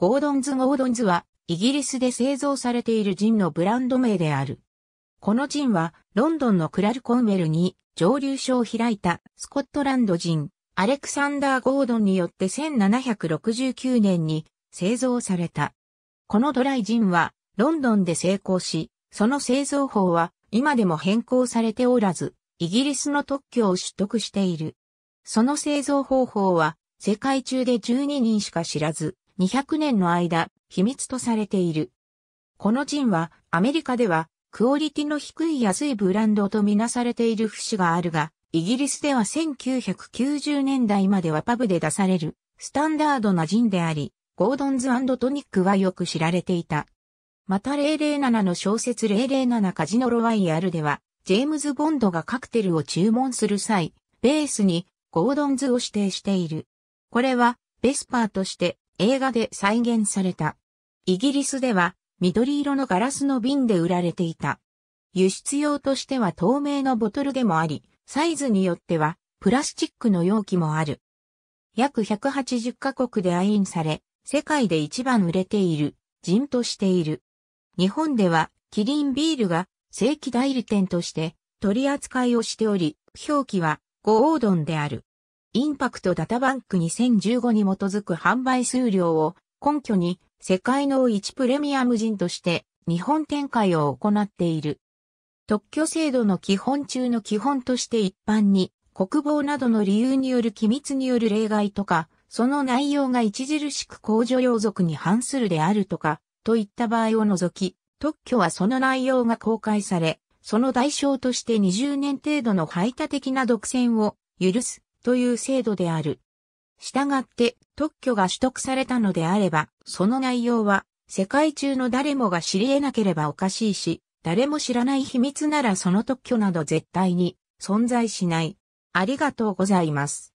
ゴードンズ・ゴードンズは、イギリスで製造されているジンのブランド名である。このジンは、ロンドンのクラルコンウェルに蒸留所を開いたスコットランド人、アレクサンダー・ゴードンによって1769年に製造された。このドライジンは、ロンドンで成功し、その製造法は今でも変更されておらず、イギリスの特許を取得している。その製造方法は、世界中で12人しか知らず、200年の間、秘密とされている。このジンは、アメリカでは、クオリティの低い安いブランドとみなされている節があるが、イギリスでは1990年代まではパブで出される、スタンダードなジンであり、ゴードンズトニックはよく知られていた。また007の小説007カジノロワイヤルでは、ジェームズ・ボンドがカクテルを注文する際、ベースにゴードンズを指定している。これは、ベスパーとして映画で再現された。イギリスでは緑色のガラスの瓶で売られていた。輸出用としては透明のボトルでもあり、サイズによってはプラスチックの容器もある。約180カ国でアインされ、世界で一番売れている、ジンとしている。日本では、キリンビールが正規代理店として取り扱いをしており、表記は、五ド丼である。インパクトダタバンク2015に基づく販売数量を根拠に世界の1プレミアム人として日本展開を行っている。特許制度の基本中の基本として一般に国防などの理由による機密による例外とか、その内容が著しく公助要属に反するであるとか、といった場合を除き、特許はその内容が公開され、その代償として20年程度の排他的な独占を許すという制度である。従って特許が取得されたのであれば、その内容は世界中の誰もが知り得なければおかしいし、誰も知らない秘密ならその特許など絶対に存在しない。ありがとうございます。